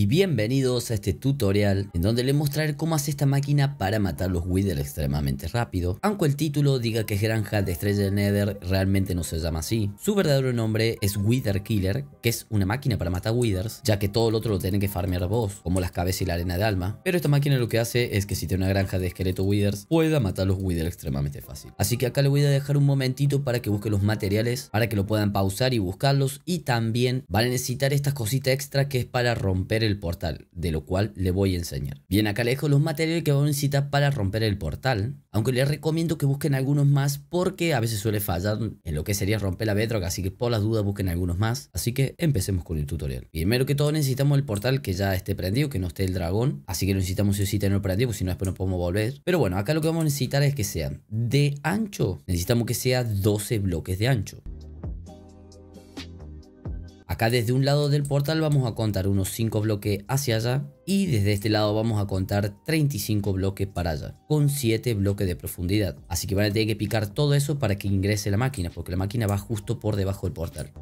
y bienvenidos a este tutorial en donde les mostraré cómo hace esta máquina para matar los Wither extremadamente rápido. Aunque el título diga que es granja de estrella de Nether, realmente no se llama así. Su verdadero nombre es Wither Killer, que es una máquina para matar Withers, ya que todo lo otro lo tienen que farmear vos, como las cabezas y la arena de alma. Pero esta máquina lo que hace es que si tiene una granja de esqueleto Wither, pueda matar los Wither extremadamente fácil. Así que acá le voy a dejar un momentito para que busque los materiales, para que lo puedan pausar y buscarlos. Y también van a necesitar estas cositas extra que es para romper el el portal, de lo cual le voy a enseñar. Bien, acá les dejo los materiales que vamos a necesitar para romper el portal, aunque les recomiendo que busquen algunos más porque a veces suele fallar en lo que sería romper la bedrock, así que por las dudas busquen algunos más. Así que empecemos con el tutorial. Primero que todo necesitamos el portal que ya esté prendido, que no esté el dragón, así que necesitamos si o sí prendido, si no después no podemos volver. Pero bueno, acá lo que vamos a necesitar es que sean de ancho, necesitamos que sea 12 bloques de ancho. Acá desde un lado del portal vamos a contar unos 5 bloques hacia allá y desde este lado vamos a contar 35 bloques para allá, con 7 bloques de profundidad. Así que van a tener que picar todo eso para que ingrese la máquina, porque la máquina va justo por debajo del portal.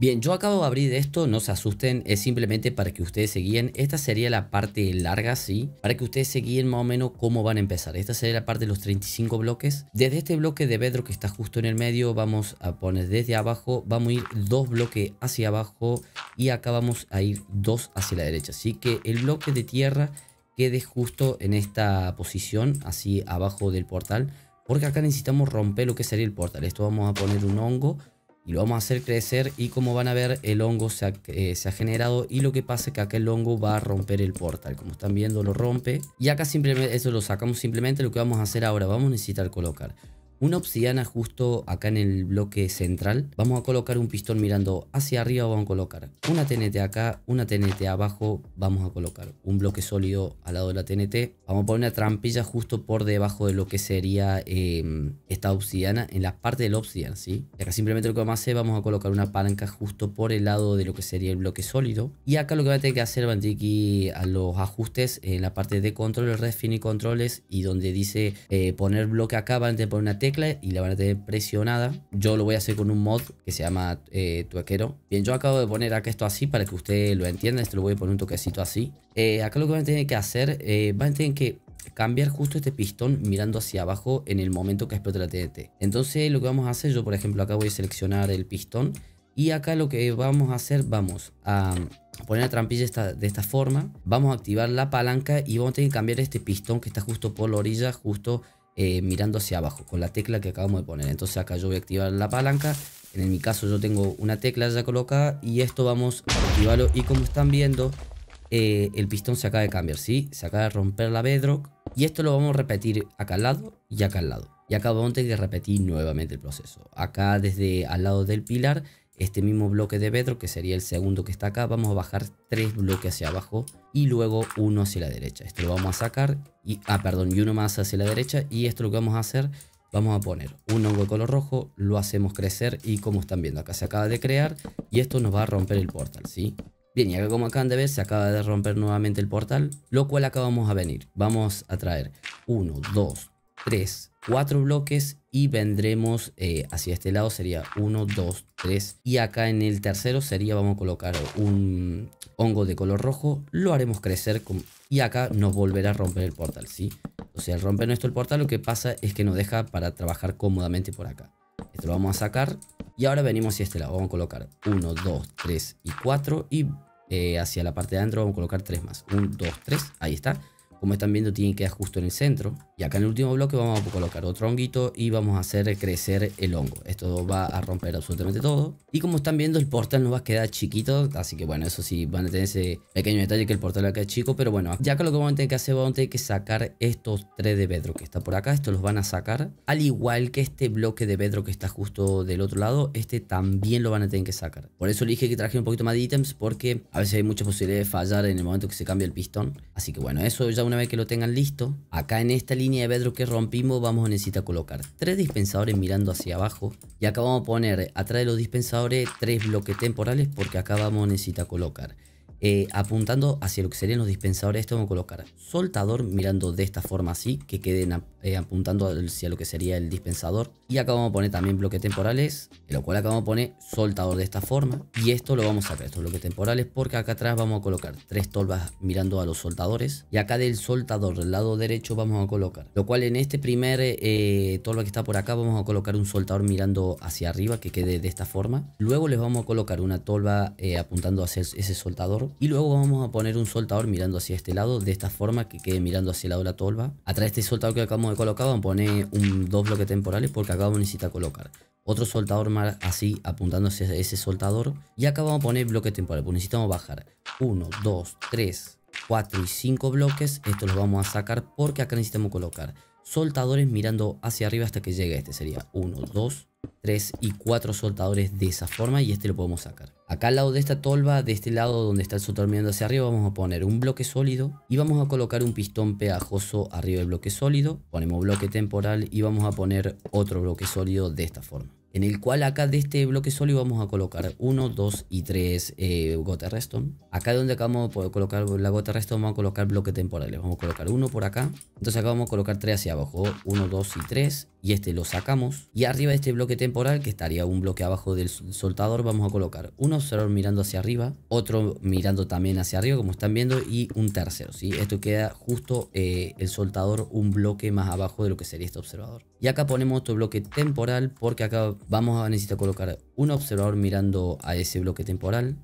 Bien, yo acabo de abrir esto, no se asusten, es simplemente para que ustedes se guíen. Esta sería la parte larga, sí, para que ustedes se guíen más o menos cómo van a empezar. Esta sería la parte de los 35 bloques. Desde este bloque de Bedro que está justo en el medio, vamos a poner desde abajo, vamos a ir dos bloques hacia abajo y acá vamos a ir dos hacia la derecha. Así que el bloque de tierra quede justo en esta posición, así abajo del portal, porque acá necesitamos romper lo que sería el portal. Esto vamos a poner un hongo y lo vamos a hacer crecer y como van a ver el hongo eh, se ha, generado y lo que pasa es que acá el hongo va a romper el portal como están viendo lo rompe y acá simplemente eso lo sacamos simplemente lo que vamos a hacer ahora vamos a necesitar colocar una obsidiana justo acá en el bloque central. Vamos a colocar un pistón mirando hacia arriba. Vamos a colocar una TNT acá, una TNT abajo. Vamos a colocar un bloque sólido al lado de la TNT. Vamos a poner una trampilla justo por debajo de lo que sería em, esta obsidiana. En la parte del obsidiana, ¿sí? Y acá simplemente lo que vamos a hacer, vamos a colocar una palanca justo por el lado de lo que sería el bloque sólido. Y acá lo que va a tener que hacer, van a los ajustes en la parte de control, y controles. Y donde dice eh, poner bloque acá, van a tener que poner una TNT y la van a tener presionada. Yo lo voy a hacer con un mod que se llama eh, tuequero. Bien, yo acabo de poner acá esto así para que usted lo entienda Esto lo voy a poner un toquecito así. Eh, acá lo que van a tener que hacer, eh, van a tener que cambiar justo este pistón mirando hacia abajo en el momento que explote la TNT. Entonces lo que vamos a hacer, yo por ejemplo acá voy a seleccionar el pistón y acá lo que vamos a hacer, vamos a poner la trampilla de esta forma, vamos a activar la palanca y vamos a tener que cambiar este pistón que está justo por la orilla, justo eh, mirando hacia abajo con la tecla que acabamos de poner. Entonces acá yo voy a activar la palanca. En mi caso yo tengo una tecla ya colocada y esto vamos a activarlo. Y como están viendo, eh, el pistón se acaba de cambiar, ¿sí? Se acaba de romper la bedrock. Y esto lo vamos a repetir acá al lado y acá al lado. Y acá vamos a tener que repetir nuevamente el proceso. Acá desde al lado del pilar este mismo bloque de vetro que sería el segundo que está acá, vamos a bajar tres bloques hacia abajo y luego uno hacia la derecha. Esto lo vamos a sacar, y, ah, perdón, y uno más hacia la derecha. Y esto lo que vamos a hacer, vamos a poner un nuevo de color rojo, lo hacemos crecer y como están viendo acá se acaba de crear y esto nos va a romper el portal, ¿sí? Bien, y acá como acaban de ver se acaba de romper nuevamente el portal, lo cual acá vamos a venir. Vamos a traer uno dos tres cuatro bloques y vendremos eh, hacia este lado sería 1, 2, 3 y acá en el tercero sería vamos a colocar un hongo de color rojo, lo haremos crecer y acá nos volverá a romper el portal, ¿sí? O sea, al romper nuestro portal lo que pasa es que nos deja para trabajar cómodamente por acá. Esto lo vamos a sacar y ahora venimos hacia este lado, vamos a colocar 1, 2, 3 y 4 y eh, hacia la parte de adentro vamos a colocar 3 más, 1, 2, 3, ahí está. Como están viendo, tiene que quedar justo en el centro. Y acá en el último bloque vamos a colocar otro honguito y vamos a hacer crecer el hongo. Esto va a romper absolutamente todo. Y como están viendo, el portal no va a quedar chiquito. Así que bueno, eso sí, van a tener ese pequeño detalle que el portal va a quedar chico. Pero bueno, ya que lo que vamos a tener que hacer, vamos a tener que sacar estos tres de bedrock que está por acá. Estos los van a sacar. Al igual que este bloque de bedrock que está justo del otro lado, este también lo van a tener que sacar. Por eso le dije que traje un poquito más de ítems porque a veces hay mucha posibilidad de fallar en el momento que se cambia el pistón. Así que bueno, eso ya una vez que lo tengan listo, acá en esta línea de vedro que rompimos vamos a necesitar colocar tres dispensadores mirando hacia abajo y acá vamos a poner atrás de los dispensadores tres bloques temporales porque acá vamos a necesitar colocar eh, apuntando hacia lo que serían los dispensadores. Esto vamos a colocar soltador mirando de esta forma así, que queden eh, apuntando hacia lo que sería el dispensador. Y acá vamos a poner también bloques temporales, lo cual acá vamos a poner soltador de esta forma. Y esto lo vamos a hacer. estos bloques temporales, porque acá atrás vamos a colocar tres tolvas mirando a los soltadores. Y acá del soltador del lado derecho vamos a colocar, lo cual en este primer eh, tolva que está por acá vamos a colocar un soltador mirando hacia arriba, que quede de esta forma. Luego les vamos a colocar una tolva apuntando hacia ese soltador y luego vamos a poner un soltador mirando hacia este lado de esta forma que quede mirando hacia el lado de la tolva. Atrás de este soltador que acabamos de colocar vamos a poner un, dos bloques temporales porque acá vamos a necesitar colocar otro soltador más así apuntando hacia ese soltador y acá vamos a poner bloques temporales porque necesitamos bajar 1, 2, 3, 4 y 5 bloques. Estos los vamos a sacar porque acá necesitamos colocar soltadores mirando hacia arriba hasta que llegue este. Sería 1, 2, 3 y 4 soltadores de esa forma y este lo podemos sacar. Acá al lado de esta tolva, de este lado donde está el sotormeando hacia arriba, vamos a poner un bloque sólido y vamos a colocar un pistón pegajoso arriba del bloque sólido. Ponemos bloque temporal y vamos a poner otro bloque sólido de esta forma. En el cual acá de este bloque sólido vamos a colocar 1, 2 y 3 eh, gota redstone. Acá donde acabamos de colocar la gota redstone vamos a colocar bloque temporal. Vamos a colocar 1 por acá. Entonces acá vamos a colocar 3 hacia abajo. 1, 2 y 3 y este lo sacamos. Y arriba de este bloque temporal, que estaría un bloque abajo del soltador, vamos a colocar un observador mirando hacia arriba, otro mirando también hacia arriba, como están viendo, y un tercero. ¿sí? Esto queda justo eh, el soltador un bloque más abajo de lo que sería este observador. Y acá ponemos otro bloque temporal, porque acá vamos a necesitar colocar un observador mirando a ese bloque temporal.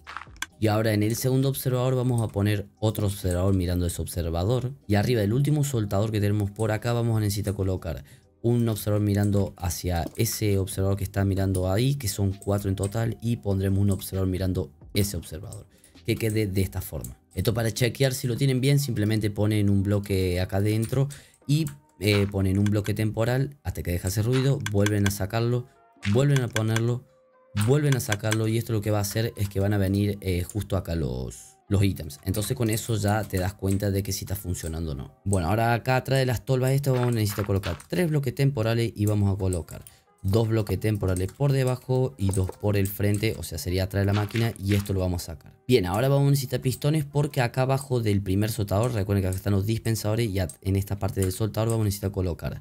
Y ahora en el segundo observador vamos a poner otro observador mirando ese observador. Y arriba del último soltador que tenemos por acá vamos a necesitar colocar un observador mirando hacia ese observador que está mirando ahí, que son cuatro en total, y pondremos un observador mirando ese observador, que quede de esta forma. Esto para chequear si lo tienen bien, simplemente ponen un bloque acá adentro y eh, ponen un bloque temporal hasta que deja ese ruido, vuelven a sacarlo, vuelven a ponerlo, vuelven a sacarlo y esto lo que va a hacer es que van a venir eh, justo acá los, los ítems. Entonces con eso ya te das cuenta de que si está funcionando o no. Bueno, ahora acá atrás de las tolvas esto vamos a necesitar colocar tres bloques temporales y vamos a colocar dos bloques temporales por debajo y dos por el frente, o sea, sería atrás de la máquina y esto lo vamos a sacar. Bien, ahora vamos a necesitar pistones porque acá abajo del primer soltador, recuerden que acá están los dispensadores y en esta parte del soltador vamos a necesitar colocar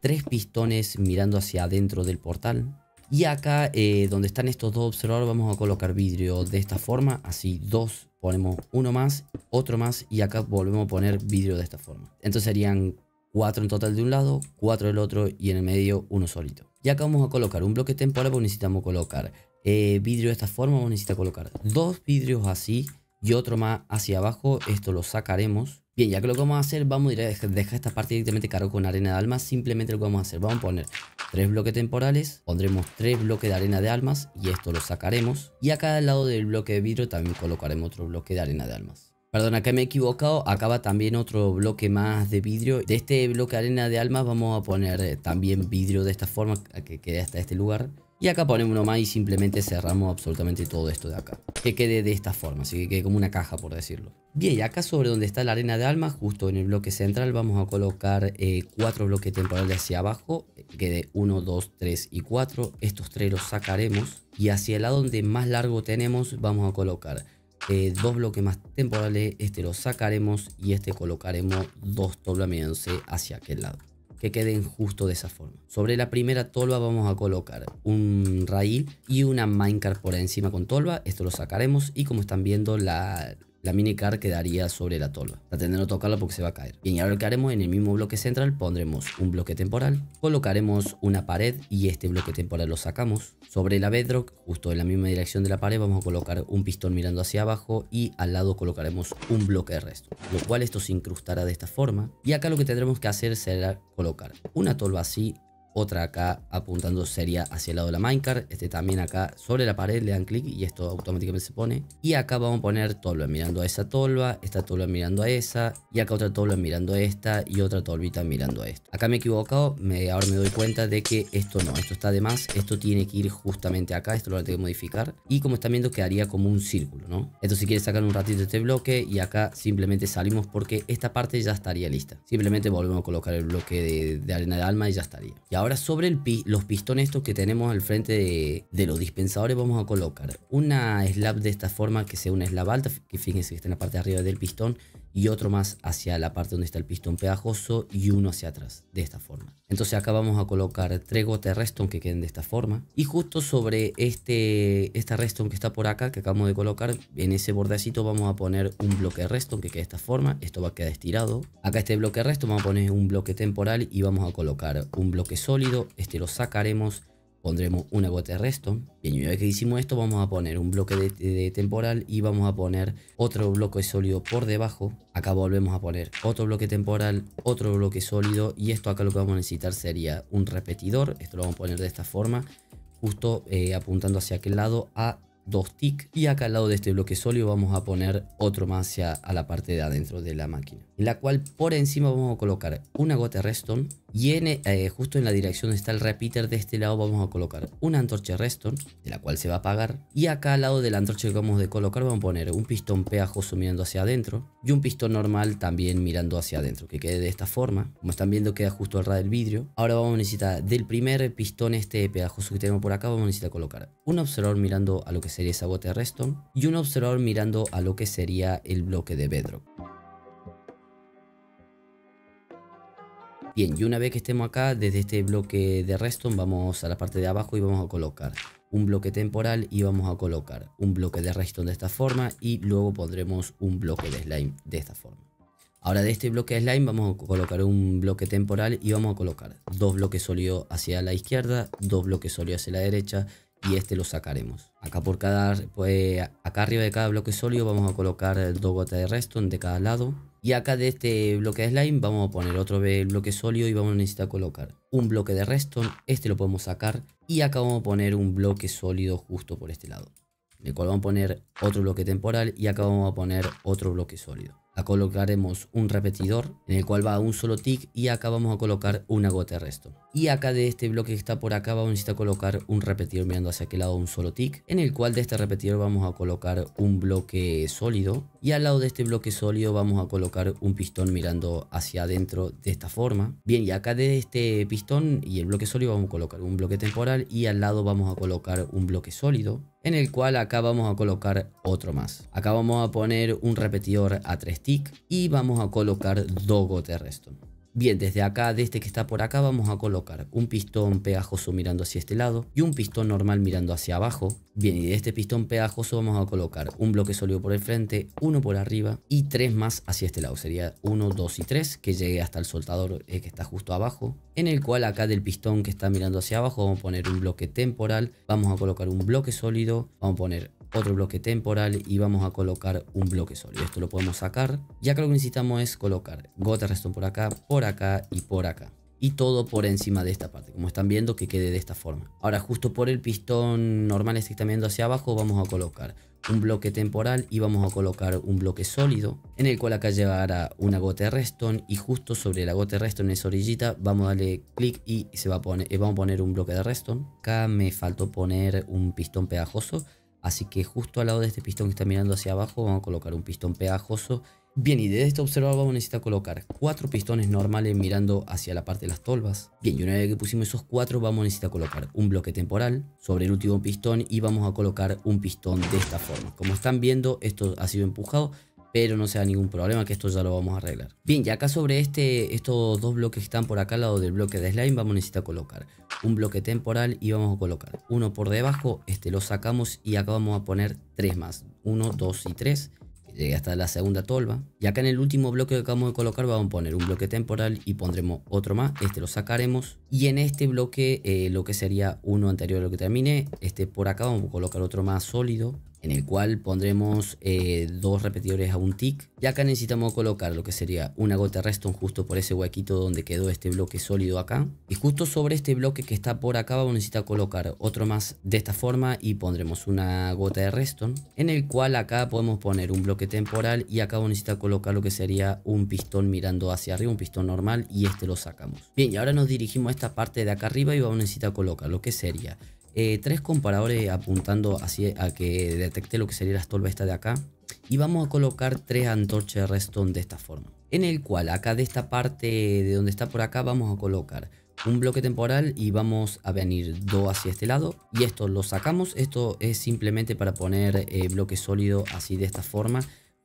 tres pistones mirando hacia adentro del portal, y acá, eh, donde están estos dos observadores, vamos a colocar vidrio de esta forma. Así, dos, ponemos uno más, otro más, y acá volvemos a poner vidrio de esta forma. Entonces serían cuatro en total de un lado, cuatro del otro, y en el medio uno solito. Y acá vamos a colocar un bloque temporal, porque necesitamos colocar eh, vidrio de esta forma, vamos a colocar dos vidrios así, y otro más hacia abajo. Esto lo sacaremos. Bien, ya que lo que vamos a hacer, vamos a ir dejar, esta parte directamente cargo con arena de almas. Simplemente lo que vamos a hacer, vamos a poner tres bloques temporales, pondremos tres bloques de arena de almas y esto lo sacaremos. Y acá al lado del bloque de vidrio también colocaremos otro bloque de arena de almas. Perdona que me he equivocado, acaba también otro bloque más de vidrio. De este bloque de arena de almas vamos a poner también vidrio de esta forma que quede hasta este lugar. Y acá ponemos uno más y simplemente cerramos absolutamente todo esto de acá. Que quede de esta forma, así que quede como una caja por decirlo. Bien, y acá sobre donde está la arena de alma, justo en el bloque central, vamos a colocar eh, cuatro bloques temporales hacia abajo. Que de 1, 2, 3 y 4. Estos tres los sacaremos. Y hacia el lado donde más largo tenemos, vamos a colocar eh, dos bloques más temporales, este lo sacaremos y este colocaremos dos doblamientos hacia aquel lado que queden justo de esa forma. Sobre la primera tolva vamos a colocar un raíl y una minecart por encima con tolva. Esto lo sacaremos y como están viendo la, la minicar quedaría sobre la tolva. Traten de no tocarla porque se va a caer. Bien, y ahora lo que haremos en el mismo bloque central pondremos un bloque temporal, colocaremos una pared y este bloque temporal lo sacamos. Sobre la bedrock, justo en la misma dirección de la pared, vamos a colocar un pistón mirando hacia abajo y al lado colocaremos un bloque de resto, lo cual esto se incrustará de esta forma. Y acá lo que tendremos que hacer será colocar una tolva así otra acá apuntando sería hacia el lado de la minecart, este también acá sobre la pared le dan clic y esto automáticamente se pone y acá vamos a poner tolva mirando a esa tolva, esta tolva mirando a esa y acá otra tolva mirando a esta y otra tolvita mirando a esto. Acá me he equivocado, me, ahora me doy cuenta de que esto no, esto está de más, esto tiene que ir justamente acá, esto lo tengo que modificar y como están viendo quedaría como un círculo, ¿no? Entonces si quieres sacar un ratito este bloque y acá simplemente salimos porque esta parte ya estaría lista. Simplemente volvemos a colocar el bloque de, de arena de alma y ya estaría. Y ahora Ahora sobre el los pistones estos que tenemos al frente de, de, los dispensadores vamos a colocar una slab de esta forma que sea una slab alta, que fíjense que está en la parte de arriba del pistón y otro más hacia la parte donde está el pistón pegajoso y uno hacia atrás, de esta forma. Entonces acá vamos a colocar tres gotas de redstone que queden de esta forma y justo sobre este, esta redstone que está por acá que acabamos de colocar, en ese bordecito vamos a poner un bloque de redstone que quede de esta forma, esto va a quedar estirado. Acá este bloque de redstone vamos a poner un bloque temporal y vamos a colocar un bloque sólido, este lo sacaremos pondremos una gota de resto. y una vez que hicimos esto, vamos a poner un bloque de, temporal y vamos a poner otro bloque sólido por debajo. Acá volvemos a poner otro bloque temporal, otro bloque sólido y esto acá lo que vamos a necesitar sería un repetidor. Esto lo vamos a poner de esta forma, justo eh, apuntando hacia aquel lado a dos TIC y acá al lado de este bloque sólido vamos a poner otro más hacia a la parte de adentro de la máquina en la cual por encima vamos a colocar una gota de redstone y eh, justo en la dirección donde está el repeater de este lado vamos a colocar una antorcha redstone de la cual se va a apagar y acá al lado de la antorcha que vamos a colocar vamos a poner un pistón pegajoso mirando hacia adentro y un pistón normal también mirando hacia adentro que quede de esta forma como están viendo queda justo al lado del vidrio ahora vamos a necesitar del primer pistón este pegajoso que tenemos por acá vamos a necesitar colocar un observador mirando a lo que sería esa bote Redstone, y un observador mirando a lo que sería el bloque de Bedrock. Bien, y una vez que estemos acá, desde este bloque de Redstone vamos a la parte de abajo y vamos a colocar un bloque temporal y vamos a colocar un bloque de Redstone de esta forma y luego pondremos un bloque de Slime de esta forma. Ahora de este bloque de Slime vamos a colocar un bloque temporal y vamos a colocar dos bloques sólidos hacia la izquierda, dos bloques sólidos hacia la derecha y este lo sacaremos. Acá por cada, pues acá arriba de cada bloque sólido vamos a colocar dos gotas de redstone de cada lado. Y acá de este bloque de slime vamos a poner otro bloque sólido y vamos a necesitar colocar un bloque de redstone. Este lo podemos sacar y acá vamos a poner un bloque sólido justo por este lado. En el cual vamos a poner otro bloque temporal y acá vamos a poner otro bloque sólido a colocaremos un repetidor en el cual va un solo tick y acá vamos a colocar una gota de resto. Y acá de este bloque que está por acá vamos a colocar un repetidor mirando hacia aquel lado un solo tick en el cual de este repetidor vamos a colocar un bloque sólido y al lado de este bloque sólido vamos a colocar un pistón mirando hacia adentro de esta forma. Bien y acá de este pistón y el bloque sólido vamos a colocar un bloque temporal y al lado vamos a colocar un bloque sólido en el cual acá vamos a colocar otro más. Acá vamos a poner un repetidor a tres y vamos a colocar dos gotas de resto Bien, desde acá, de este que está por acá, vamos a colocar un pistón pegajoso mirando hacia este lado y un pistón normal mirando hacia abajo. Bien, y de este pistón pegajoso vamos a colocar un bloque sólido por el frente, uno por arriba y tres más hacia este lado. Sería uno, dos y tres que llegue hasta el soltador eh, que está justo abajo. En el cual acá del pistón que está mirando hacia abajo vamos a poner un bloque temporal, vamos a colocar un bloque sólido, vamos a poner otro bloque temporal y vamos a colocar un bloque sólido. Esto lo podemos sacar. Y acá lo que necesitamos es colocar gota redstone por acá, por acá y por acá. Y todo por encima de esta parte, como están viendo que quede de esta forma. Ahora justo por el pistón normal este que están viendo hacia abajo vamos a colocar un bloque temporal y vamos a colocar un bloque sólido en el cual acá llevará una gota de redstone y justo sobre la gota de redstone en esa orillita vamos a darle clic y se va a poner, eh, vamos a poner un bloque de redstone acá me faltó poner un pistón pegajoso Así que justo al lado de este pistón que está mirando hacia abajo vamos a colocar un pistón pegajoso. Bien, y desde este observador vamos a necesitar colocar cuatro pistones normales mirando hacia la parte de las tolvas. Bien, y una vez que pusimos esos cuatro vamos a necesitar colocar un bloque temporal sobre el último pistón y vamos a colocar un pistón de esta forma. Como están viendo, esto ha sido empujado pero no sea ningún problema que esto ya lo vamos a arreglar. Bien, y acá sobre este, estos dos bloques que están por acá al lado del bloque de slime vamos a necesitar colocar un bloque temporal y vamos a colocar uno por debajo, este lo sacamos y acá vamos a poner tres más, uno, dos y tres. hasta la segunda tolva. Y acá en el último bloque que acabamos de colocar vamos a poner un bloque temporal y pondremos otro más. Este lo sacaremos. Y en este bloque, eh, lo que sería uno anterior a lo que terminé este por acá vamos a colocar otro más sólido en el cual pondremos eh, dos repetidores a un tick. Y acá necesitamos colocar lo que sería una gota de redstone justo por ese huequito donde quedó este bloque sólido acá. Y justo sobre este bloque que está por acá vamos a necesitar colocar otro más de esta forma y pondremos una gota de redstone. En el cual acá podemos poner un bloque temporal y acá vamos a necesitar colocar lo que sería un pistón mirando hacia arriba, un pistón normal y este lo sacamos. Bien, y ahora nos dirigimos a esta parte de acá arriba y vamos a necesitar colocar lo que sería eh, tres comparadores apuntando así a que detecte lo que sería la estolva esta de acá. Y vamos a colocar tres antorchas de redstone de esta forma. En el cual acá de esta parte de donde está por acá vamos a colocar un bloque temporal y vamos a venir dos hacia este lado. Y esto lo sacamos. Esto es simplemente para poner eh, bloque sólido así de esta forma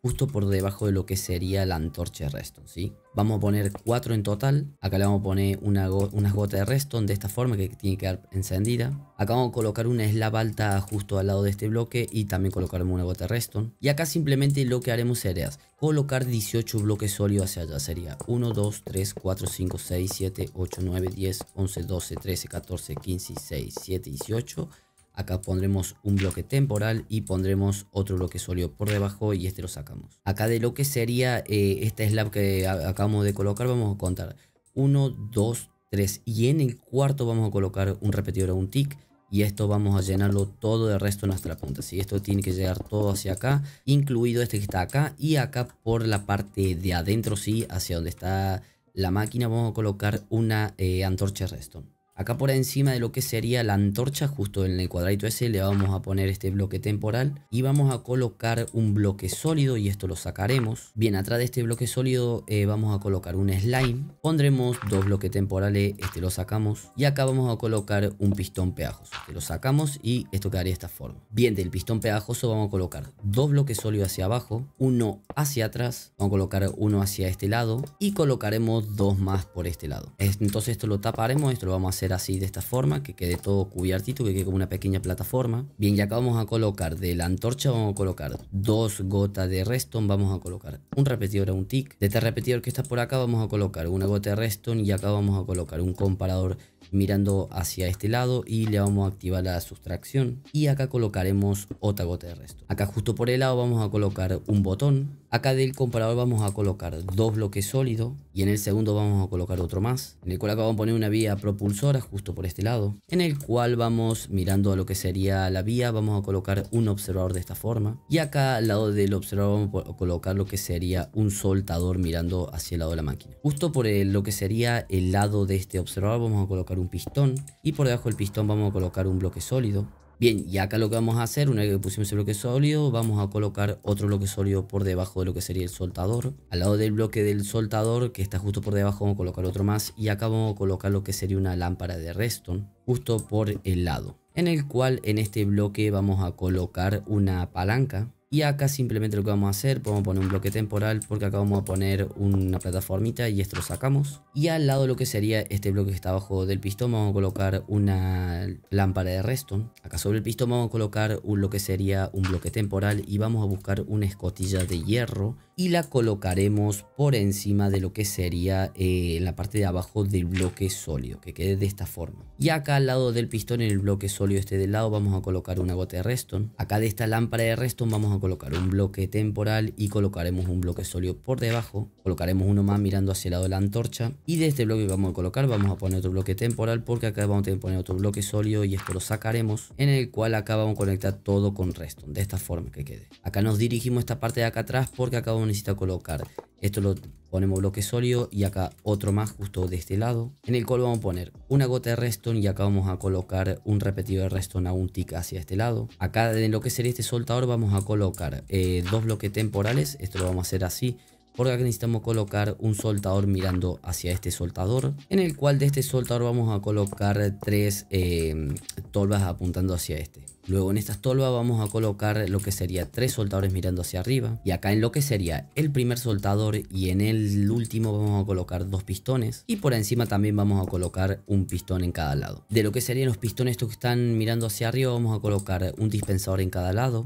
justo por debajo de lo que sería la antorcha de redstone, ¿sí? Vamos a poner cuatro en total. Acá le vamos a poner una unas gotas de redstone de esta forma que tiene que quedar encendida. Acá vamos a colocar una slab alta justo al lado de este bloque y también colocaremos una gota de redstone. Y acá simplemente lo que haremos sería colocar 18 bloques sólidos hacia allá. Sería 1, 2, 3, 4, 5, 6, 7, 8, 9, 10, 11, 12, 13, 14, 15, 6, 7, 18... Acá pondremos un bloque temporal y pondremos otro bloque sólido por debajo y este lo sacamos. Acá de lo que sería este slab que acabamos de colocar vamos a contar 1, 2, 3 y en el cuarto vamos a colocar un repetidor o un tick y esto vamos a llenarlo todo de resto hasta nuestra punta. si Esto tiene que llegar todo hacia acá, incluido este que está acá y acá por la parte de adentro, sí, hacia donde está la máquina vamos a colocar una eh, antorcha redstone. Acá por encima de lo que sería la antorcha, justo en el cuadradito ese, le vamos a poner este bloque temporal y vamos a colocar un bloque sólido y esto lo sacaremos. Bien, atrás de este bloque sólido eh, vamos a colocar un slime, pondremos dos bloques temporales, este lo sacamos y acá vamos a colocar un pistón pegajoso, este lo sacamos y esto quedaría de esta forma. Bien, del pistón pegajoso vamos a colocar dos bloques sólidos hacia abajo, uno hacia atrás, vamos a colocar uno hacia este lado y colocaremos dos más por este lado. Entonces esto lo taparemos, esto lo vamos a hacer así de esta forma, que quede todo cubiertito, que quede como una pequeña plataforma. Bien, y acá vamos a colocar de la antorcha, vamos a colocar dos gotas de redstone, vamos a colocar un repetidor a un tick. De este repetidor que está por acá vamos a colocar una gota de redstone y acá vamos a colocar un comparador mirando hacia este lado y le vamos a activar la sustracción y acá colocaremos otra gota de resto. Acá justo por el lado vamos a colocar un botón Acá del comparador vamos a colocar dos bloques sólidos y en el segundo vamos a colocar otro más, en el cual acá vamos a poner una vía propulsora justo por este lado, en el cual vamos mirando a lo que sería la vía, vamos a colocar un observador de esta forma y acá al lado del observador vamos a colocar lo que sería un soltador mirando hacia el lado de la máquina. Justo por lo que sería el lado de este observador vamos a colocar un pistón y por debajo del pistón vamos a colocar un bloque sólido Bien, y acá lo que vamos a hacer, una vez que pusimos el bloque sólido, vamos a colocar otro bloque sólido por debajo de lo que sería el soltador. Al lado del bloque del soltador, que está justo por debajo, vamos a colocar otro más. Y acá vamos a colocar lo que sería una lámpara de redstone, justo por el lado. En el cual en este bloque vamos a colocar una palanca y acá simplemente lo que vamos a hacer, podemos poner un bloque temporal porque acá vamos a poner una plataformita y esto lo sacamos. Y al lado de lo que sería este bloque que está abajo del pistón vamos a colocar una lámpara de redstone. Acá sobre el pistón vamos a colocar un, lo que sería un bloque temporal y vamos a buscar una escotilla de hierro y la colocaremos por encima de lo que sería eh, en la parte de abajo del bloque sólido, que quede de esta forma. Y acá al lado del pistón, en el bloque sólido este del lado, vamos a colocar una gota de redstone. Acá de esta lámpara de redstone vamos a colocar un bloque temporal y colocaremos un bloque sólido por debajo. Colocaremos uno más mirando hacia el lado de la antorcha. Y de este bloque que vamos a colocar, vamos a poner otro bloque temporal porque acá vamos a poner otro bloque sólido y esto lo sacaremos, en el cual acá vamos a conectar todo con reston, de esta forma que quede. Acá nos dirigimos a esta parte de acá atrás porque acá vamos necesita colocar. Esto lo ponemos bloque sólido y acá otro más justo de este lado. En el cual vamos a poner una gota de redstone y acá vamos a colocar un repetido de redstone a un tick hacia este lado. Acá en lo que sería este soltador vamos a colocar eh, dos bloques temporales. Esto lo vamos a hacer así porque acá necesitamos colocar un soltador mirando hacia este soltador en el cual de este soltador vamos a colocar tres em, tolvas apuntando hacia este luego en estas tolvas vamos a colocar lo que sería tres soltadores mirando hacia arriba y acá en lo que sería el primer soltador y en el último vamos a colocar dos pistones y por encima también vamos a colocar un pistón en cada lado de lo que serían los pistones estos que están mirando hacia arriba vamos a colocar un dispensador en cada lado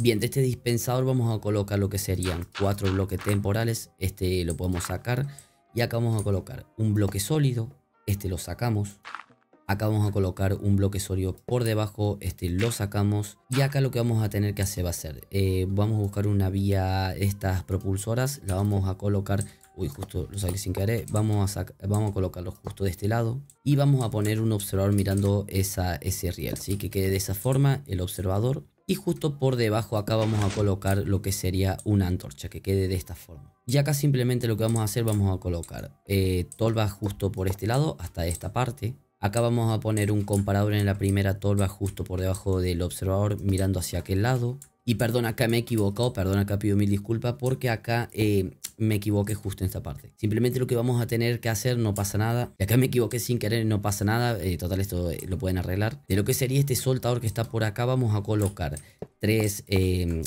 Bien, de este dispensador vamos a colocar lo que serían cuatro bloques temporales. Este lo podemos sacar. Y acá vamos a colocar un bloque sólido. Este lo sacamos. Acá vamos a colocar un bloque sólido por debajo, este lo sacamos y acá lo que vamos a tener que hacer va a ser, eh, vamos a buscar una vía, estas propulsoras, la vamos a colocar, uy justo lo saqué sin querer, vamos a, vamos a colocarlo justo de este lado y vamos a poner un observador mirando esa, ese riel, ¿sí? que quede de esa forma el observador y justo por debajo acá vamos a colocar lo que sería una antorcha que quede de esta forma. Y acá simplemente lo que vamos a hacer vamos a colocar eh, tolva justo por este lado hasta esta parte. Acá vamos a poner un comparador en la primera tolva justo por debajo del observador mirando hacia aquel lado. Y perdón, acá me he equivocado, perdón, acá pido mil disculpas porque acá eh, me equivoqué justo en esta parte. Simplemente lo que vamos a tener que hacer, no pasa nada. Y acá me equivoqué sin querer, no pasa nada. Eh, total, esto eh, lo pueden arreglar. De lo que sería este soltador que está por acá, vamos a colocar tres em,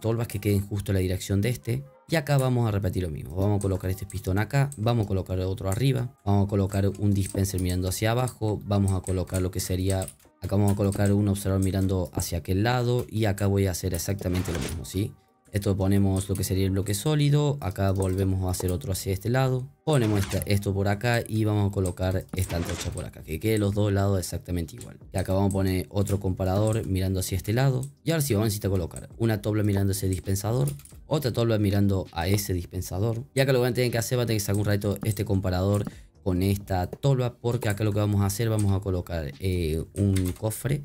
tolvas que queden justo en la dirección de este. Y acá vamos a repetir lo mismo. Vamos a colocar este pistón acá, vamos a colocar otro arriba, vamos a colocar un dispenser mirando hacia abajo, vamos a colocar lo que sería Acá vamos a colocar un observador mirando hacia aquel lado y acá voy a hacer exactamente lo mismo, ¿sí? Esto ponemos lo que sería el bloque sólido, acá volvemos a hacer otro hacia este lado, ponemos esto por acá y vamos a colocar esta antorcha por acá, que quede los dos lados exactamente igual. Y acá vamos a poner otro comparador mirando hacia este lado y ahora sí vamos a necesitar colocar una tabla mirando ese dispensador, otra tabla mirando a ese dispensador y acá lo que van a tener que hacer va a tener que sacar un rato este comparador con esta tolva porque acá lo que vamos a hacer vamos a colocar eh, un cofre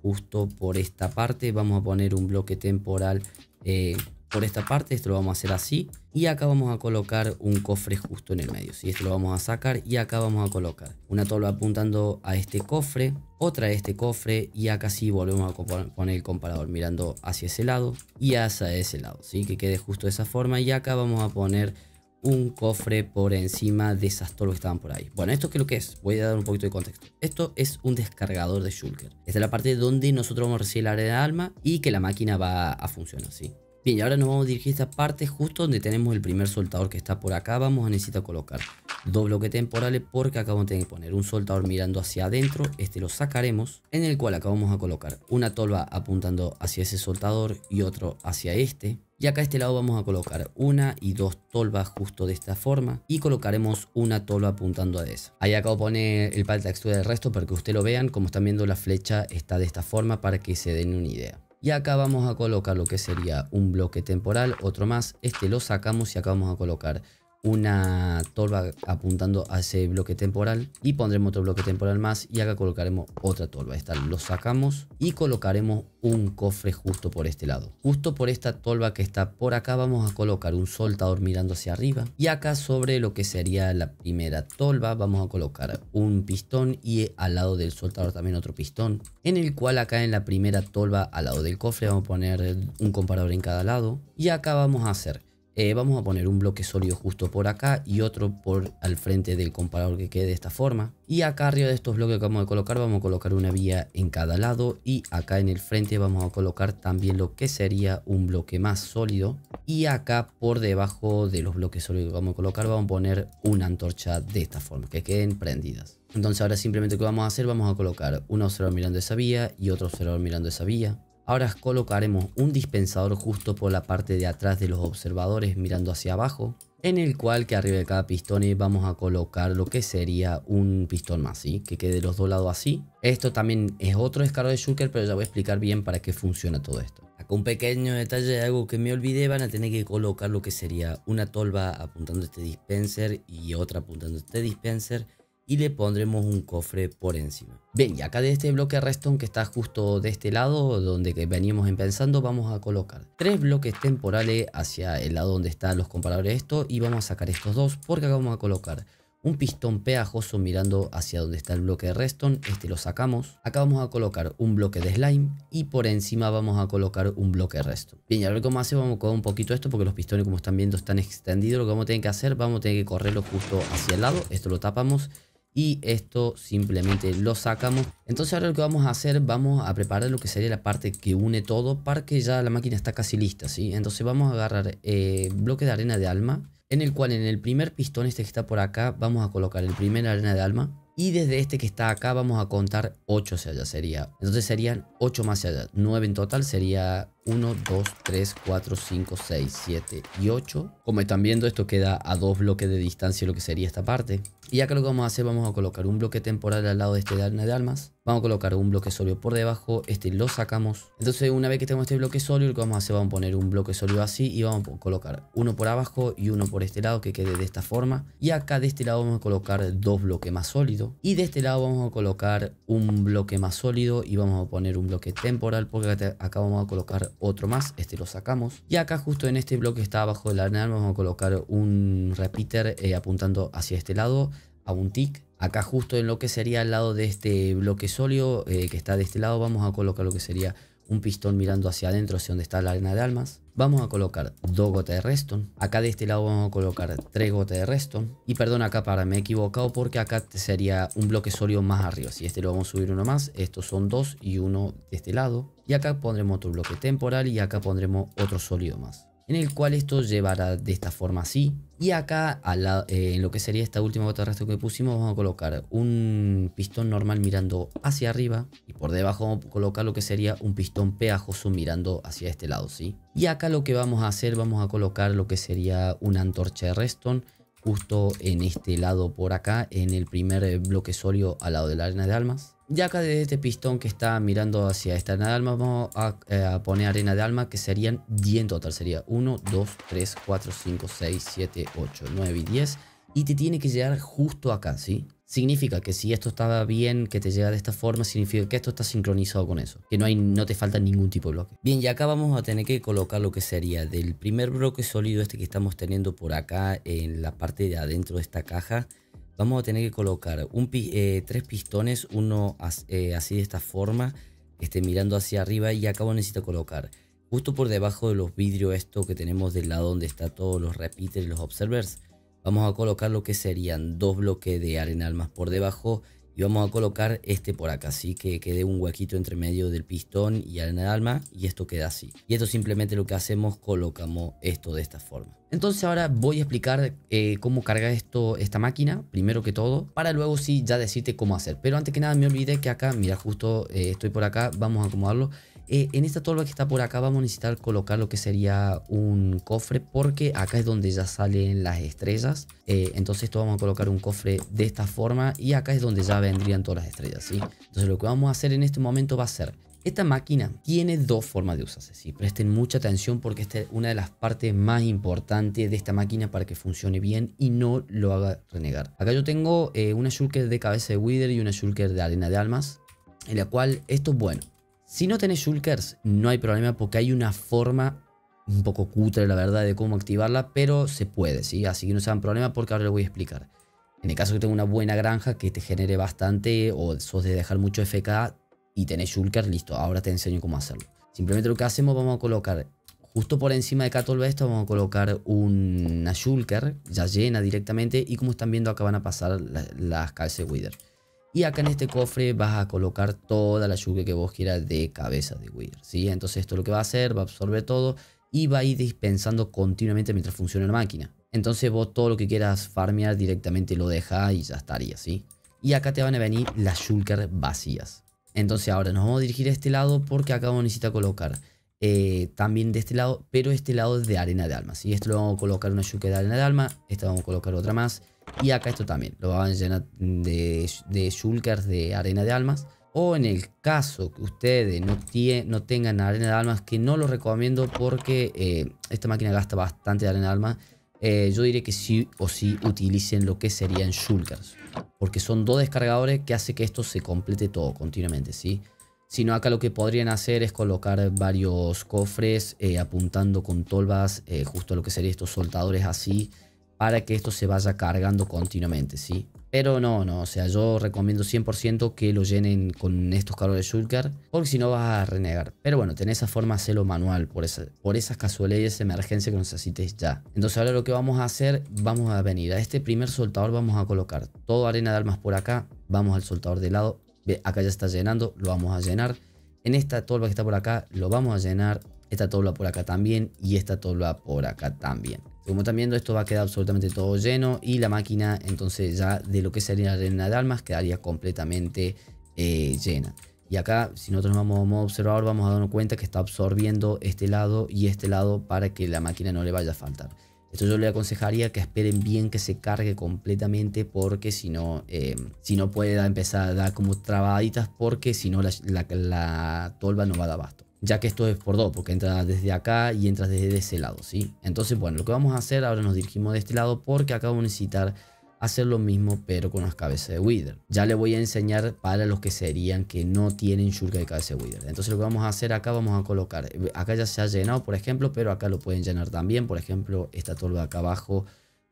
justo por esta parte vamos a poner un bloque temporal eh, por esta parte esto lo vamos a hacer así y acá vamos a colocar un cofre justo en el medio si esto lo vamos a sacar y acá vamos a colocar una tolva apuntando a este cofre otra a este cofre y acá sí volvemos a poner el comparador mirando hacia ese lado y hacia ese lado ¿sí? que quede justo de esa forma y acá vamos a poner un cofre por encima de esas toros que estaban por ahí. Bueno, ¿esto qué es lo que es? Voy a dar un poquito de contexto. Esto es un descargador de Shulker. Esta es la parte donde nosotros vamos a recibir el área de alma y que la máquina va a funcionar, ¿sí? Bien, ahora nos vamos a dirigir a esta parte justo donde tenemos el primer soltador que está por acá. Vamos a necesitar colocar dos bloques temporales porque acá de tener que poner un soltador mirando hacia adentro. Este lo sacaremos, en el cual acabamos vamos a colocar una tolva apuntando hacia ese soltador y otro hacia este. Y acá a este lado vamos a colocar una y dos tolvas justo de esta forma. Y colocaremos una tolva apuntando a esa. Ahí acabo de poner el pal de textura del resto para que ustedes lo vean. Como están viendo la flecha está de esta forma para que se den una idea. Y acá vamos a colocar lo que sería un bloque temporal, otro más. Este lo sacamos y acá vamos a colocar una tolva apuntando a ese bloque temporal y pondremos otro bloque temporal más y acá colocaremos otra tolva esta lo sacamos y colocaremos un cofre justo por este lado justo por esta tolva que está por acá vamos a colocar un soltador mirando hacia arriba y acá sobre lo que sería la primera tolva vamos a colocar un pistón y al lado del soltador también otro pistón en el cual acá en la primera tolva al lado del cofre vamos a poner un comparador en cada lado y acá vamos a hacer eh, vamos a poner un bloque sólido justo por acá y otro por al frente del comparador que quede de esta forma. Y acá arriba de estos bloques que vamos a colocar, vamos a colocar una vía en cada lado. Y acá en el frente vamos a colocar también lo que sería un bloque más sólido. Y acá por debajo de los bloques sólidos que vamos a colocar, vamos a poner una antorcha de esta forma, que queden prendidas. Entonces ahora simplemente lo que vamos a hacer, vamos a colocar un observador mirando esa vía y otro observador mirando esa vía. Ahora colocaremos un dispensador justo por la parte de atrás de los observadores mirando hacia abajo, en el cual que arriba de cada pistón vamos a colocar lo que sería un pistón más, que quede los dos lados así. Esto también es otro descaro de Shulker, pero ya voy a explicar bien para qué funciona todo esto. Acá un pequeño detalle de algo que me olvidé, van a tener que colocar lo que sería una tolva apuntando este dispenser y otra apuntando este dispenser y le pondremos un cofre por encima. Bien, y acá de este bloque de redstone que está justo de este lado, donde veníamos empezando, vamos a colocar tres bloques temporales hacia el lado donde están los comparadores esto y vamos a sacar estos dos porque acá vamos a colocar un pistón pegajoso mirando hacia donde está el bloque de redstone, este lo sacamos. Acá vamos a colocar un bloque de slime y por encima vamos a colocar un bloque de redstone. Bien, y a ver cómo hace, vamos a coger un poquito esto porque los pistones como están viendo están extendidos. Lo que vamos a tener que hacer, vamos a tener que correrlo justo hacia el lado, esto lo tapamos y esto simplemente lo sacamos. Entonces ahora lo que vamos a hacer, vamos a preparar lo que sería la parte que une todo para que ya la máquina está casi lista, ¿sí? Entonces vamos a agarrar eh, bloque de arena de alma, en el cual en el primer pistón este que está por acá, vamos a colocar el primer arena de alma, y desde este que está acá vamos a contar 8 hacia allá. Sería, entonces serían 8 más allá. 9 en total sería 1, 2, 3, 4, 5, 6, 7 y 8. Como están viendo, esto queda a 2 bloques de distancia lo que sería esta parte. Y acá lo que vamos a hacer, vamos a colocar un bloque temporal al lado de este de almas. Vamos a colocar un bloque sólido por debajo, este lo sacamos. Entonces una vez que tenemos este bloque sólido, lo que vamos a hacer, vamos a poner un bloque sólido así y vamos a colocar uno por abajo y uno por este lado que quede de esta forma. Y acá de este lado vamos a colocar dos bloques más sólidos y de este lado vamos a colocar un bloque más sólido y vamos a poner un bloque temporal porque acá vamos a colocar otro más. Este lo sacamos. Y acá justo en este bloque está abajo del arena vamos a colocar un repeater eh, apuntando hacia este lado a un tick. Acá justo en lo que sería el lado de este bloque sólido eh, que está de este lado vamos a colocar lo que sería un pistón mirando hacia adentro hacia donde está la arena de almas. Vamos a colocar dos gotas de redstone. Acá de este lado vamos a colocar tres gotas de redstone. Y perdón acá para, me he equivocado porque acá sería un bloque sólido más arriba. Si este lo vamos a subir uno más, estos son dos y uno de este lado. Y acá pondremos otro bloque temporal y acá pondremos otro sólido más en el cual esto llevará de esta forma así. Y acá, eh, en lo que sería esta última gota de resto que pusimos, vamos a colocar un pistón normal mirando hacia arriba. Y por debajo vamos a colocar lo que sería un pistón pegajoso mirando hacia este lado, ¿sí? Y acá lo que vamos a hacer, vamos a colocar lo que sería una antorcha de redstone justo en este lado por acá, en el primer bloque sólido al lado de la arena de almas. Y acá desde este pistón que está mirando hacia esta arena de alma, vamos a, eh, poner arena de alma que serían 10 en total. Sería 1, 2, 3, 4, 5, 6, 7, 8, 9 y 10. Y te tiene que llegar justo acá, ¿sí? Significa que si esto estaba bien, que te llega de esta forma, significa que esto está sincronizado con eso. Que no, hay, no te falta ningún tipo de bloque. Bien, y acá vamos a tener que colocar lo que sería del primer bloque sólido este que estamos teniendo por acá en la parte de adentro de esta caja vamos a tener que colocar un, eh, tres pistones, uno eh, así de esta forma, este, mirando hacia arriba y acá necesito colocar justo por debajo de los vidrios esto que tenemos del lado donde está todos los repeaters y los observers, vamos a colocar lo que serían dos bloques de arenal más por debajo y vamos a colocar este por acá, así que quede un huequito entre medio del pistón y el alma y esto queda así. Y esto simplemente lo que hacemos, colocamos esto de esta forma. Entonces ahora voy a explicar eh, cómo cargar esto, esta máquina, primero que todo, para luego sí ya decirte cómo hacer. Pero antes que nada me olvidé que acá, mira justo eh, estoy por acá, vamos a acomodarlo. Eh, en esta tolva que está por acá vamos a necesitar colocar lo que sería un cofre porque acá es donde ya salen las estrellas. Eh, entonces esto vamos a colocar un cofre de esta forma y acá es donde ya vendrían todas las estrellas. ¿sí? Entonces lo que vamos a hacer en este momento va a ser esta máquina tiene dos formas de usarse, presten mucha atención porque esta es una de las partes más importantes de esta máquina para que funcione bien y no lo haga renegar. Acá yo tengo eh, una shulker de cabeza de Wither y una shulker de arena de almas, en la cual esto es bueno. Si no tenés shulkers, no hay problema porque hay una forma un poco cutre, la verdad, de cómo activarla, pero se puede, ¿sí? Así que no se hagan problema porque ahora les voy a explicar. En el caso que tenga una buena granja que te genere bastante o sos de dejar mucho FK y tenés shulkers listo, ahora te enseño cómo hacerlo. Simplemente lo que hacemos, vamos a colocar justo por encima de Cattle esto vamos a colocar una shulker ya llena directamente y como están viendo acá van a pasar las la de y acá en este cofre vas a colocar toda la lluvia que vos quieras de cabeza de Wither. ¿sí? Entonces esto lo que va a hacer, va a absorber todo y va a ir dispensando continuamente mientras funcione la máquina. Entonces vos todo lo que quieras farmear directamente lo dejas y ya estaría, ¿sí? Y acá te van a venir las shulker vacías. Entonces ahora nos vamos a dirigir a este lado porque acá vamos a necesitar colocar eh, también de este lado, pero este lado es de arena de alma, ¿sí? Esto lo vamos a colocar una shulker de arena de alma, esta vamos a colocar otra más. Y acá esto también, lo van a llenar de, de shulkers de arena de almas. O en el caso que ustedes no, no tengan arena de almas, que no lo recomiendo porque eh, esta máquina gasta bastante de arena de almas. Eh, yo diré que sí o sí utilicen lo que serían shulkers. Porque son dos descargadores que hace que esto se complete todo continuamente, ¿sí? Sino acá lo que podrían hacer es colocar varios cofres eh, apuntando con tolvas justo a lo que serían estos soltadores así para que esto se vaya cargando continuamente, ¿sí? Pero no, no, o sea, yo recomiendo 100% que lo llenen con estos calores de shulker, porque si no vas a renegar. Pero bueno, tenés esa forma de hacerlo manual, por, esas casualidades de emergencia que necesites ya. Entonces ahora lo que vamos a hacer, vamos a venir a este primer soltador, vamos a colocar toda arena de almas por acá, vamos al soltador de lado, acá ya está llenando, lo vamos a llenar. En esta tolva que está por acá, lo vamos a llenar, esta tolva por acá también y esta tolva por acá también. Como están viendo, esto va a quedar absolutamente todo lleno y la máquina entonces ya de lo que sería la arena de almas quedaría completamente eh, llena. Y acá, si nosotros nos vamos a modo observador, vamos a darnos cuenta que está absorbiendo este lado y este lado para que la máquina no le vaya a faltar. Esto yo le aconsejaría que esperen bien que se cargue completamente porque si no, eh, si no puede empezar a dar como trabaditas porque si no la, la tolva no va a dar abasto ya que esto es por dos, porque entra desde acá y entras desde ese lado, ¿sí? Entonces, bueno, lo que vamos a hacer, ahora nos dirigimos de este lado porque acá vamos a necesitar hacer lo mismo pero con las cabezas de Wither. Ya le voy a enseñar para los que serían que no tienen Shulker de cabeza de Wither. Entonces lo que vamos a hacer acá vamos a colocar, eh, acá ya se ha llenado por ejemplo, pero acá lo pueden llenar también. Por ejemplo, esta torba acá abajo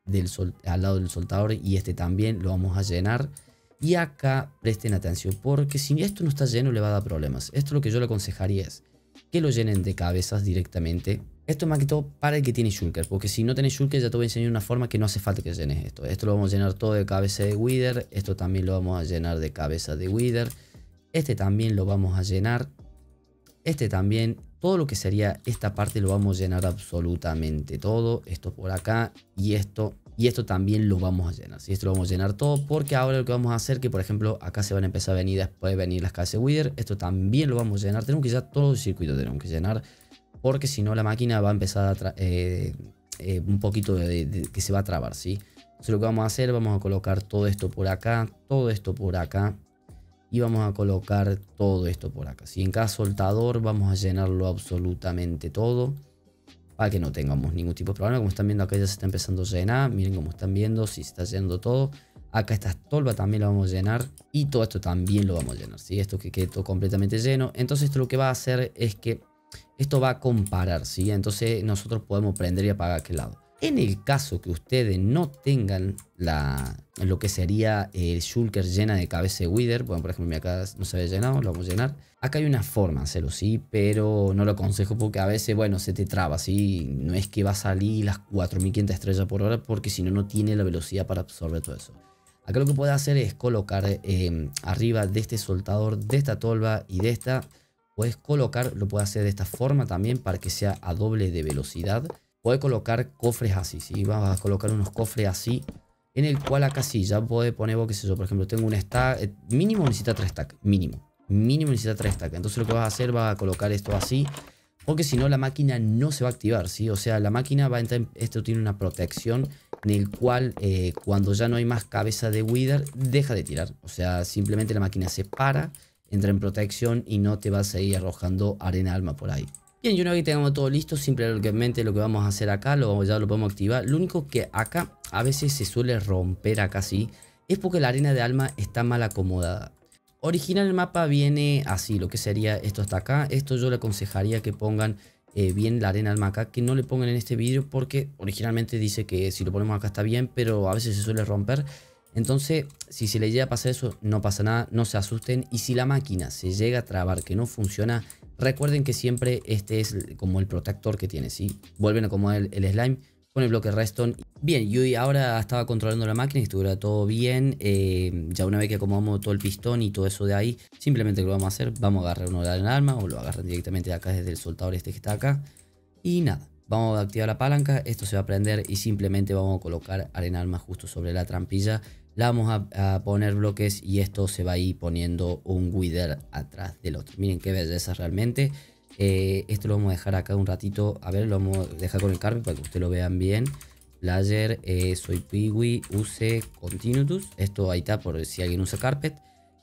del al lado del soltador y este también lo vamos a llenar. Y acá presten atención porque si esto no está lleno le va a dar problemas. Esto lo que yo le aconsejaría es que lo llenen de cabezas directamente. Esto es más que todo para el que tiene shulker, porque si no tenés shulker ya te voy a enseñar una forma que no hace falta que llenes esto. Esto lo vamos a llenar todo de cabeza de wither, esto también lo vamos a llenar de cabeza de wither, este también lo vamos a llenar, este también, todo lo que sería esta parte lo vamos a llenar absolutamente todo, esto por acá y esto y esto también lo vamos a llenar. ¿sí? Esto lo vamos a llenar todo porque ahora lo que vamos a hacer, que por ejemplo acá se van a empezar a venir, después venir las clases Wither, esto también lo vamos a llenar. Tenemos que ya todo el circuito, tenemos que llenar porque si no la máquina va a empezar a eh, eh, un poquito de, que se va a trabar, ¿sí? Entonces lo que vamos a hacer, vamos a colocar todo esto por acá, todo esto por acá y vamos a colocar todo esto por acá. Si en cada soltador vamos a llenarlo absolutamente todo para que no tengamos ningún tipo de problema. Como están viendo, acá ya se está empezando a llenar. Miren como están viendo, si se está llenando todo. Acá esta tolva también la vamos a llenar y todo esto también lo vamos a llenar. Si Esto que quede todo completamente lleno. Entonces esto lo que va a hacer es que esto va a comparar. ¿sí? Entonces nosotros podemos prender y apagar aquel lado. En el caso que ustedes no tengan lo que sería el shulker llena de cabeza de wither, bueno, por ejemplo, acá no se había llenado, lo vamos a llenar. Acá hay una forma de hacerlo, sí, pero no lo aconsejo porque a veces, bueno, se te traba, sí. No es que va a salir las 4500 estrellas por hora porque si no, no tiene la velocidad para absorber todo eso. Acá lo que puede hacer es colocar eh, arriba de este soltador, de esta tolva y de esta. Puedes colocar, lo puede hacer de esta forma también para que sea a doble de velocidad puede colocar cofres así, ¿sí? vas a colocar unos cofres así, en el cual acá sí, ya puede poner, vos, qué sé yo, por ejemplo, tengo un stack, eh, mínimo necesita 3 stack, mínimo, mínimo necesita 3 stack. Entonces lo que vas a hacer, vas a colocar esto así, porque si no la máquina no se va a activar, ¿sí? O sea, la máquina va a entrar, esto tiene una protección en el cual eh, cuando ya no hay más cabeza de Wither, deja de tirar. O sea, simplemente la máquina se para, entra en protección y no te va a seguir arrojando arena alma por ahí. Bien, yo una vez que tengamos todo listo, simplemente lo que vamos a hacer acá, lo, ya lo podemos activar. Lo único que acá a veces se suele romper acá sí, es porque la arena de alma está mal acomodada. Original el mapa viene así, lo que sería esto hasta acá. Esto yo le aconsejaría que pongan eh, bien la arena alma acá, que no le pongan en este vídeo porque originalmente dice que si lo ponemos acá está bien, pero a veces se suele romper. Entonces, si se le llega a pasar eso, no pasa nada, no se asusten. Y si la máquina se llega a trabar, que no funciona, Recuerden que siempre este es como el protector que tiene, ¿sí? Vuelven a acomodar el, slime con el bloque redstone. Bien, yo ahora estaba controlando la máquina y estuviera todo bien. Eh, ya una vez que acomodamos todo el pistón y todo eso de ahí, simplemente lo vamos a hacer, vamos a agarrar uno de la arma o lo agarran directamente de acá desde el soltador este que está acá. Y nada, vamos a activar la palanca, esto se va a prender y simplemente vamos a colocar arena alma justo sobre la trampilla la vamos a, poner bloques y esto se va a ir poniendo un wither atrás del otro. Miren qué belleza realmente. Eh, esto lo vamos a dejar acá un ratito. A ver, lo vamos a dejar con el carpet para que ustedes lo vean bien. Player, eh, soy Piwi, use Continuous. Esto ahí está por si alguien usa carpet.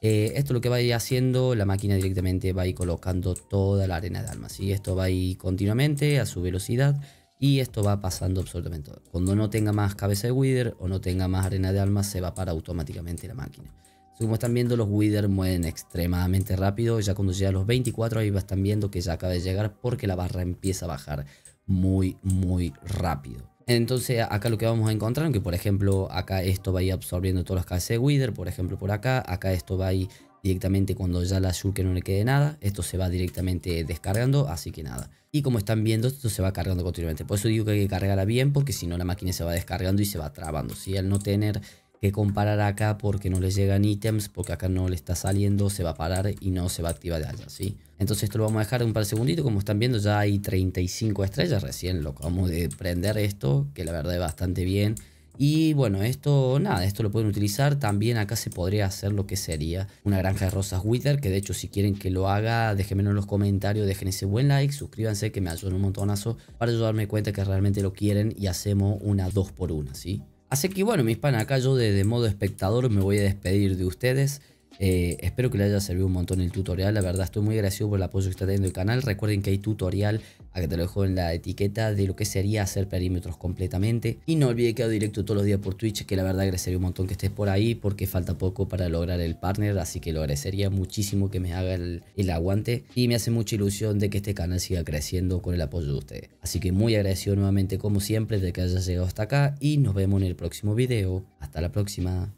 Eh, esto lo que va a ir haciendo, la máquina directamente va a ir colocando toda la arena de alma. Y Esto va a ir continuamente a su velocidad. Y esto va pasando absolutamente todo. Cuando no tenga más cabeza de Wither o no tenga más arena de alma, se va para automáticamente la máquina. Como están viendo, los Wither mueren extremadamente rápido. Ya cuando llega a los 24, ahí están viendo que ya acaba de llegar porque la barra empieza a bajar muy, muy rápido. Entonces acá lo que vamos a encontrar, que por ejemplo acá esto va a ir absorbiendo todas las cabezas de Wither, por ejemplo por acá, acá esto va a ir directamente cuando ya la que no le quede nada, esto se va directamente descargando, así que nada. Y como están viendo, esto se va cargando continuamente. Por eso digo que hay que cargarla bien, porque si no la máquina se va descargando y se va trabando. Si al no tener que comparar acá porque no le llegan ítems, porque acá no le está saliendo, se va a parar y no se va a activar allá, ¿sí? Entonces esto lo vamos a dejar un par de segunditos, como están viendo ya hay 35 estrellas, recién lo acabamos de prender esto, que la verdad es bastante bien. Y bueno, esto nada, esto lo pueden utilizar. También acá se podría hacer lo que sería una granja de rosas Wither, que de hecho si quieren que lo haga, déjenmelo en los comentarios, dejen ese buen like, suscríbanse que me ayudan un montonazo para yo darme cuenta que realmente lo quieren y hacemos una 2 por 1 ¿sí? Así que bueno, mis pan, acá yo de modo espectador me voy a despedir de ustedes. Eh, espero que le haya servido un montón el tutorial. La verdad, estoy muy agradecido por el apoyo que está teniendo el canal. Recuerden que hay tutorial, acá te lo dejo en la etiqueta, de lo que sería hacer perímetros completamente. Y no olvide que hago directo todos los días por Twitch, que la verdad agradecería un montón que estés por ahí, porque falta poco para lograr el partner. Así que lo agradecería muchísimo que me haga el, el aguante. Y me hace mucha ilusión de que este canal siga creciendo con el apoyo de ustedes. Así que muy agradecido nuevamente, como siempre, de que haya llegado hasta acá. Y nos vemos en el próximo video. Hasta la próxima.